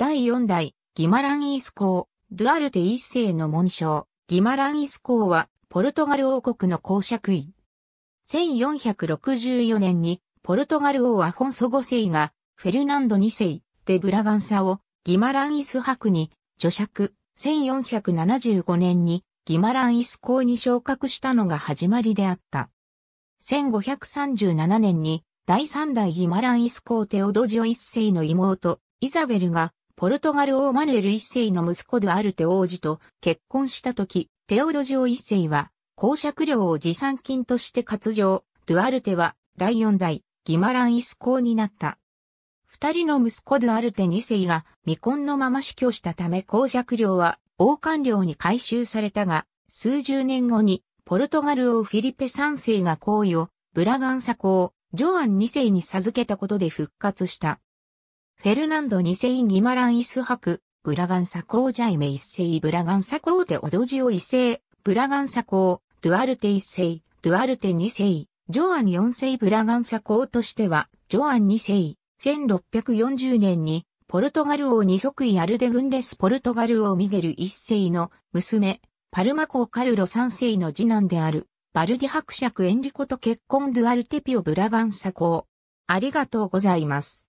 第4代、ギマランイス公、ドゥアルテ一世の紋章、ギマランイス公は、ポルトガル王国の公爵位。1464年に、ポルトガル王アフォンソ5世が、フェルナンド2世、デブラガンサを、ギマランイス伯に、除爵、1475年に、ギマランイス公に昇格したのが始まりであった。1537年に、第3代ギマランイス公テオドジオ一世の妹、イザベルが、ポルトガル王マヌエル一世の息子ドアルテ王子と結婚した時、テオドジオ一世は、公爵領を持参金として割上、ドゥアルテは第四代ギマランイス公になった。二人の息子ドゥアルテ二世が未婚のまま死去したため公爵領は王冠領に改修されたが、数十年後にポルトガル王フィリペ三世が皇位をブラガンサ公、ジョアン二世に授けたことで復活した。フェルナンド2世ギマランイス博、ブラガンサ公ジャイメ1世ブラガンサ公デオドジオ1世、ブラガンサ公、ドゥアルテ1世、ドゥアルテ2世、ジョアン4世ブラガンサ公としては、ジョアン2世、1640年に、ポルトガル王二即位アルデグンデス・ポルトガル王ミゲル一世の娘、パルマ公カルロ三世の次男である、バルディ伯爵エンリコと結婚ドゥアルテピオブラガンサ公。ありがとうございます。